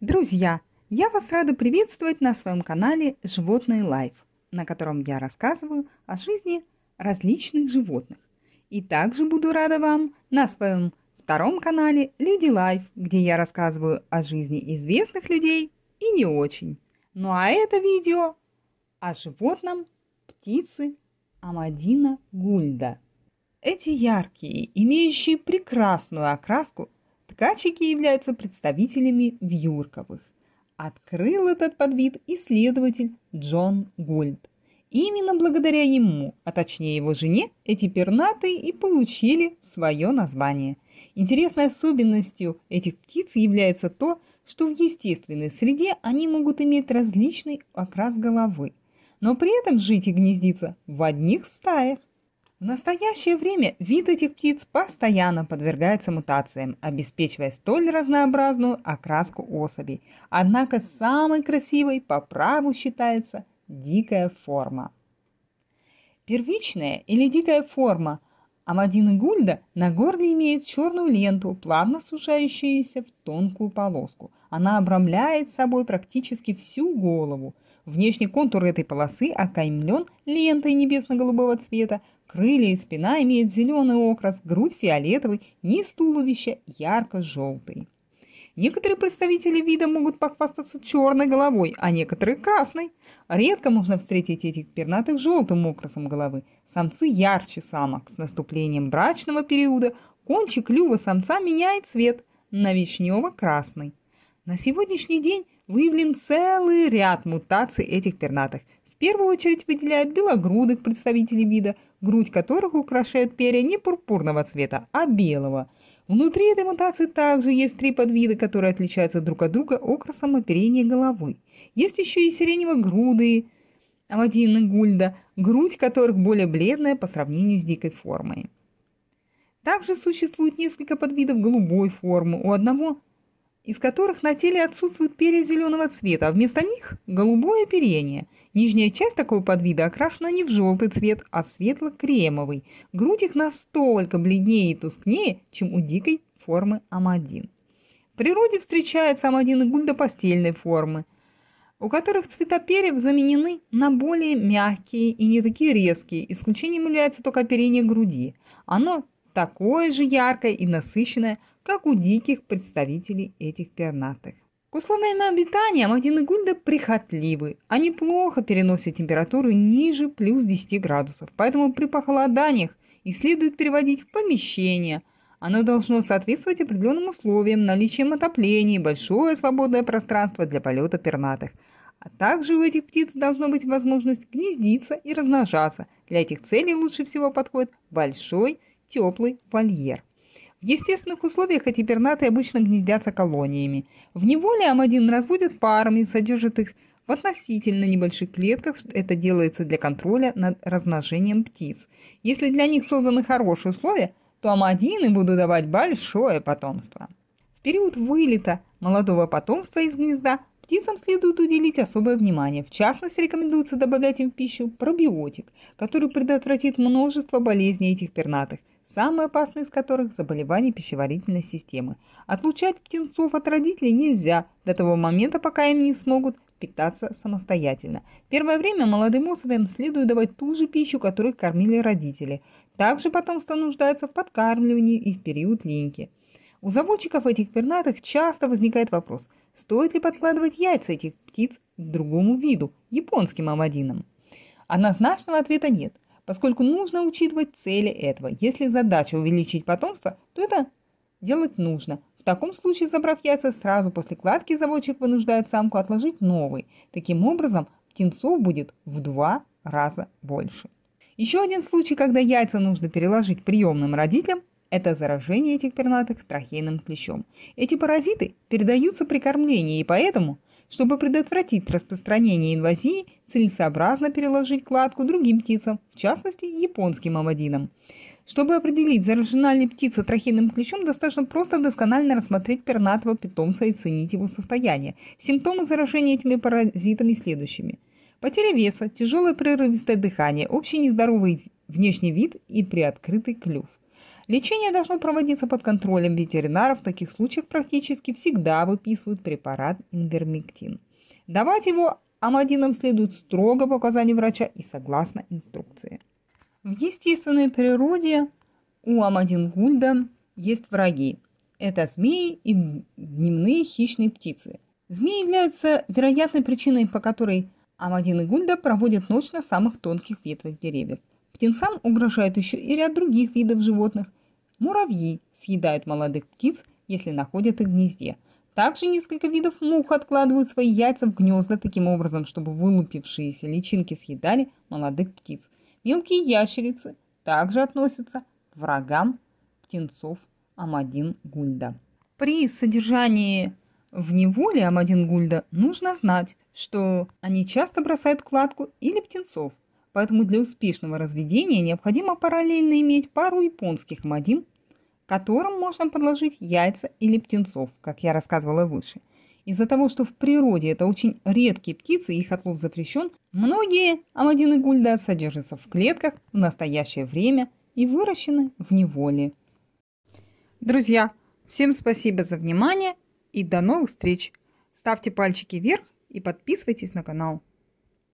Друзья, я вас рада приветствовать на своем канале «Животные Лайф», на котором я рассказываю о жизни различных животных. И также буду рада вам на своем втором канале «Люди Лайф», где я рассказываю о жизни известных людей и не очень. Ну а это видео о животном птицы Амадина Гульда. Эти яркие, имеющие прекрасную окраску – Ткачики являются представителями вьюрковых. Открыл этот подвид исследователь Джон Гольд. Именно благодаря ему, а точнее его жене, эти пернатые и получили свое название. Интересной особенностью этих птиц является то, что в естественной среде они могут иметь различный окрас головы, но при этом жить и гнездиться в одних стаях. В настоящее время вид этих птиц постоянно подвергается мутациям, обеспечивая столь разнообразную окраску особей. Однако самой красивой по праву считается дикая форма. Первичная или дикая форма Амадина Гульда на горле имеет черную ленту, плавно сужающуюся в тонкую полоску. Она обрамляет собой практически всю голову. Внешний контур этой полосы окаймлен лентой небесно-голубого цвета, крылья и спина имеют зеленый окрас, грудь фиолетовый, низ туловища ярко-желтый. Некоторые представители вида могут похвастаться черной головой, а некоторые – красной. Редко можно встретить этих пернатых желтым окрасом головы. Самцы ярче самок. С наступлением брачного периода кончик клюва самца меняет цвет на вишнево-красный. На сегодняшний день выявлен целый ряд мутаций этих пернатых. В первую очередь выделяют белогрудых представителей вида, грудь которых украшают перья не пурпурного цвета, а белого. Внутри этой мутации также есть три подвида, которые отличаются друг от друга окрасом оперения головы. Есть еще и сиренево-грудые, Авадины Гульда, грудь которых более бледная по сравнению с дикой формой. Также существует несколько подвидов голубой формы. У одного из которых на теле отсутствуют перья зеленого цвета, а вместо них – голубое оперение. Нижняя часть такого подвида окрашена не в желтый цвет, а в светло-кремовый. Грудь их настолько бледнее и тускнее, чем у дикой формы амадин. В природе встречаются Амадины и гульда постельной формы, у которых цвета перьев заменены на более мягкие и не такие резкие. Исключением является только оперение груди. Оно такое же яркое и насыщенное, как у диких представителей этих пернатых. К условиям обитания Мадины Гульда прихотливы. Они плохо переносят температуры ниже плюс 10 градусов, поэтому при похолоданиях их следует переводить в помещение. Оно должно соответствовать определенным условиям, наличием отопления и большое свободное пространство для полета пернатых. А также у этих птиц должна быть возможность гнездиться и размножаться. Для этих целей лучше всего подходит большой теплый вольер. В естественных условиях эти пернатые обычно гнездятся колониями. В неволе амадин 1 разводят парами, содержат их в относительно небольших клетках это делается для контроля над размножением птиц. Если для них созданы хорошие условия, то амадины будут давать большое потомство. В период вылета молодого потомства из гнезда птицам следует уделить особое внимание. В частности, рекомендуется добавлять им в пищу пробиотик, который предотвратит множество болезней этих пернатых – самые опасные из которых – заболевания пищеварительной системы. Отлучать птенцов от родителей нельзя до того момента, пока им не смогут питаться самостоятельно. Первое время молодым особям следует давать ту же пищу, которую кормили родители. Также потомство нуждается в подкармливании и в период линьки. У заводчиков этих пернатых часто возникает вопрос, стоит ли подкладывать яйца этих птиц другому виду, японским амадинам. Однозначного ответа нет – поскольку нужно учитывать цели этого. Если задача увеличить потомство, то это делать нужно. В таком случае, забрав яйца сразу после кладки, заводчик вынуждает самку отложить новый, Таким образом, птенцов будет в два раза больше. Еще один случай, когда яйца нужно переложить приемным родителям, это заражение этих пернатых трахейным клещом. Эти паразиты передаются при кормлении, и поэтому чтобы предотвратить распространение инвазии, целесообразно переложить кладку другим птицам, в частности, японским амадинам. Чтобы определить, заражена ли птица трахейным клещом, достаточно просто досконально рассмотреть пернатого питомца и ценить его состояние. Симптомы заражения этими паразитами следующими. Потеря веса, тяжелое прерывистое дыхание, общий нездоровый внешний вид и приоткрытый клюв. Лечение должно проводиться под контролем ветеринаров. В таких случаях практически всегда выписывают препарат инвермектин. Давать его амадинам следует строго по указанию врача и согласно инструкции. В естественной природе у амадингульда есть враги. Это змеи и дневные хищные птицы. Змеи являются вероятной причиной, по которой амадины гульда проводят ночь на самых тонких ветвях деревьев. Птенцам угрожает еще и ряд других видов животных, Муравьи съедают молодых птиц, если находят их в гнезде. Также несколько видов мух откладывают свои яйца в гнезда таким образом, чтобы вылупившиеся личинки съедали молодых птиц. Мелкие ящерицы также относятся к врагам птенцов Амадин Гульда. При содержании в неволе Амадин Гульда нужно знать, что они часто бросают кладку или птенцов – поэтому для успешного разведения необходимо параллельно иметь пару японских мадим, которым можно подложить яйца или птенцов, как я рассказывала выше. Из-за того, что в природе это очень редкие птицы, их отлов запрещен, многие амадины гульда содержатся в клетках в настоящее время и выращены в неволе. Друзья, всем спасибо за внимание и до новых встреч! Ставьте пальчики вверх и подписывайтесь на канал.